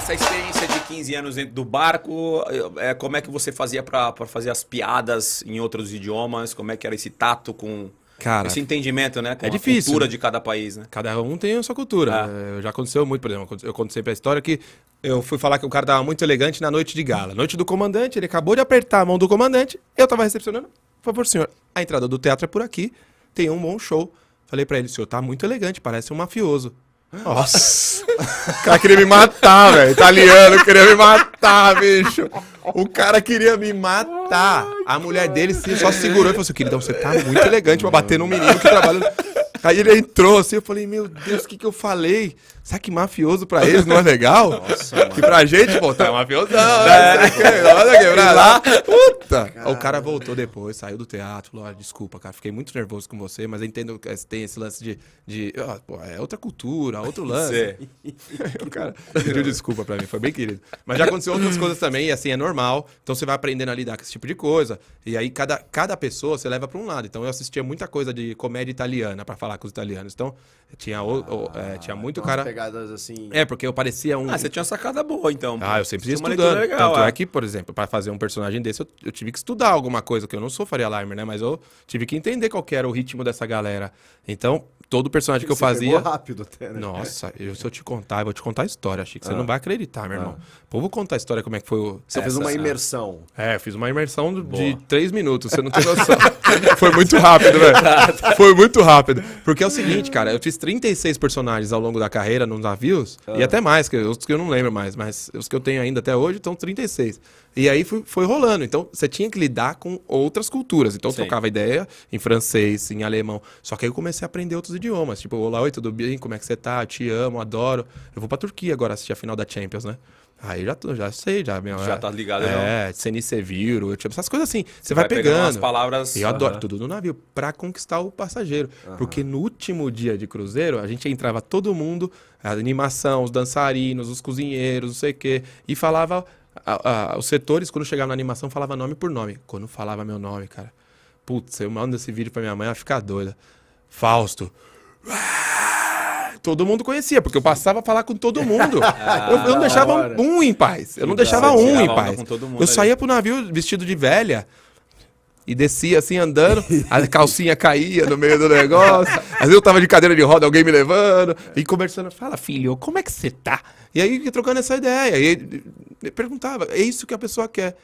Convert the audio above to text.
essa experiência de 15 anos dentro do barco, é, como é que você fazia para fazer as piadas em outros idiomas? Como é que era esse tato com, Cara, esse entendimento, né? Com é difícil. cultura né? de cada país, né? Cada um tem a sua cultura. É. Já aconteceu muito, por exemplo, eu conto sempre a história que eu fui falar que o cara tava muito elegante na noite de gala. Noite do comandante, ele acabou de apertar a mão do comandante, eu tava recepcionando. Por favor, senhor, a entrada do teatro é por aqui, tem um bom show. Falei para ele, senhor, tá muito elegante, parece um mafioso. Nossa! o cara queria me matar, velho. Italiano queria me matar, bicho. O cara queria me matar. A mulher dele só segurou e falou assim: queridão, você tá muito elegante pra bater num menino que trabalha. Aí ele entrou assim, eu falei, meu Deus, o que, que eu falei? Será que mafioso pra eles não é legal? Nossa, mano. que pra gente, pô, tá mafioso não. É. é. Olha quebrar lá. Puta. Caramba. O cara voltou depois, saiu do teatro, falou, ah, desculpa, cara, fiquei muito nervoso com você, mas eu entendo que tem esse lance de, de pô, é outra cultura, outro lance. o cara pediu desculpa pra mim, foi bem querido. Mas já aconteceu outras coisas também, e assim, é normal. Então você vai aprendendo a lidar com esse tipo de coisa. E aí cada, cada pessoa você leva pra um lado. Então eu assistia muita coisa de comédia italiana pra falar falar com os italianos. Então, tinha, ah, o, é, ah, tinha muito cara. pegadas assim. É, porque eu parecia um. Ah, você tinha uma sacada boa, então. Ah, eu sempre ia estudando. Legal, Tanto é. é que, por exemplo, para fazer um personagem desse, eu, eu, tive que estudar alguma coisa, que eu não sou Faria Limer, né? Mas eu tive que entender qual que era o ritmo dessa galera. Então, todo personagem que eu fazia. rápido até, né? Nossa, eu, se eu te contar, eu vou te contar a história, Chico. Você ah. não vai acreditar, meu irmão. Ah. Pô, vou contar a história como é que foi o. Você Essa, fez uma imersão. É, fiz uma imersão Boa. de três minutos, você não tem noção. foi muito rápido, velho. Tá, tá. Foi muito rápido. Porque é o seguinte, cara, eu fiz 36 personagens ao longo da carreira nos navios, ah. e até mais, que que eu não lembro mais, mas os que eu tenho ainda até hoje estão 36. E aí foi, foi, rolando. Então você tinha que lidar com outras culturas. Então Sim. eu trocava ideia em francês, em alemão. Só que aí eu comecei a aprender outros idiomas. Tipo, olá, oi, tudo bem? Como é que você tá? te amo, adoro. Eu vou pra Turquia agora assistir a final da Champions, né? Aí já, já sei, já mesmo. Já é, tá ligado, né? É, não. CNC Viro, tipo, essas coisas assim. Você, vai, vai pegando. pegando. As palavras. Eu uhum. adoro tudo no navio, pra conquistar o passageiro. Uhum. Porque no último dia de cruzeiro, a gente entrava todo mundo, a animação, os dançarinos, os cozinheiros, não sei o quê, e falava. A, a, os setores, quando chegava na animação, falava nome por nome. Quando falava meu nome, cara. Putz, eu mando esse vídeo pra minha mãe, ela fica doida. Fausto. Ah! todo mundo conhecia, porque eu passava a falar com todo mundo. Ah, eu, eu, não deixava um em paz. Eu não deixava um em paz. Eu saía pro navio vestido de velha e descia assim andando, a calcinha caía no meio do negócio. Às vezes eu tava de cadeira de roda, alguém me levando, e conversando, fala, filho, como é que você tá? E aí trocando essa ideia. E perguntava, é isso que a pessoa quer.